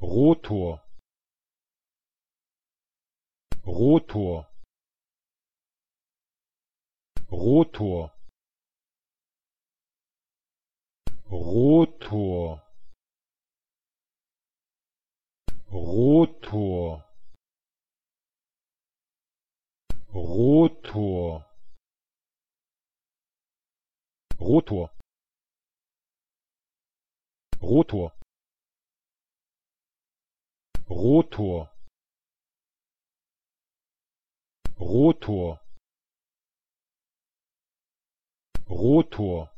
Rotor Rotor Rotor Rotor Rotor Rotor Rotor Rotor Rotor Rotor Rotor